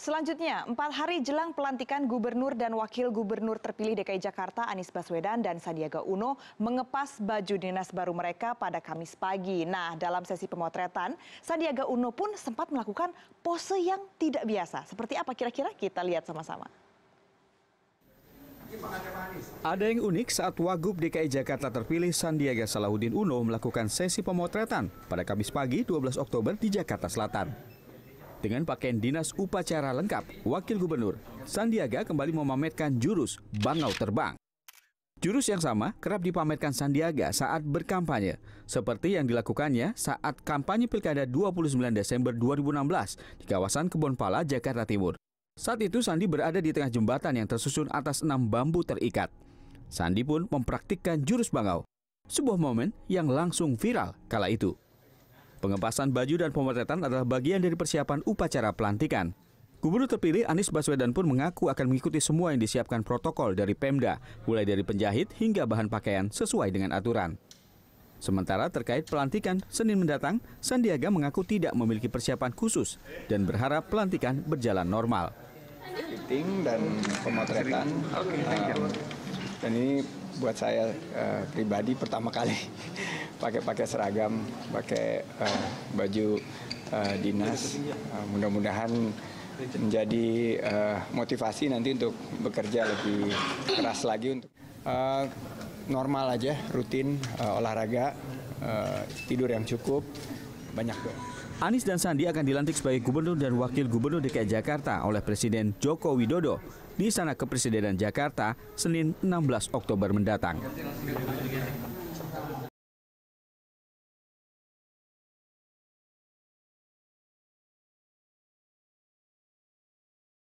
Selanjutnya, empat hari jelang pelantikan gubernur dan wakil gubernur terpilih DKI Jakarta Anies Baswedan dan Sandiaga Uno mengepas baju dinas baru mereka pada Kamis pagi. Nah, dalam sesi pemotretan, Sandiaga Uno pun sempat melakukan pose yang tidak biasa. Seperti apa kira-kira kita lihat sama-sama. Ada yang unik saat Wagub DKI Jakarta terpilih Sandiaga Salahuddin Uno melakukan sesi pemotretan pada Kamis pagi 12 Oktober di Jakarta Selatan. Dengan pakaian dinas upacara lengkap, Wakil Gubernur Sandiaga kembali memamerkan jurus Bangau Terbang. Jurus yang sama kerap dipamerkan Sandiaga saat berkampanye, seperti yang dilakukannya saat kampanye Pilkada 29 Desember 2016 di kawasan Kebonpala, Jakarta Timur. Saat itu Sandi berada di tengah jembatan yang tersusun atas enam bambu terikat. Sandi pun mempraktikkan jurus bangau, sebuah momen yang langsung viral kala itu. Pengepasan baju dan pemotretan adalah bagian dari persiapan upacara pelantikan. Gubernur terpilih Anies Baswedan pun mengaku akan mengikuti semua yang disiapkan protokol dari Pemda, mulai dari penjahit hingga bahan pakaian sesuai dengan aturan. Sementara terkait pelantikan Senin mendatang, Sandiaga mengaku tidak memiliki persiapan khusus dan berharap pelantikan berjalan normal. Meeting dan pemotretan, um, dan ini buat saya uh, pribadi pertama kali pakai pakai seragam, pakai uh, baju uh, dinas. Uh, Mudah-mudahan menjadi uh, motivasi nanti untuk bekerja lebih keras lagi untuk uh, normal aja, rutin uh, olahraga, uh, tidur yang cukup, banyak doa. Anies dan Sandi akan dilantik sebagai gubernur dan wakil gubernur DKI Jakarta oleh Presiden Joko Widodo di sana kepresidenan Jakarta Senin 16 Oktober mendatang.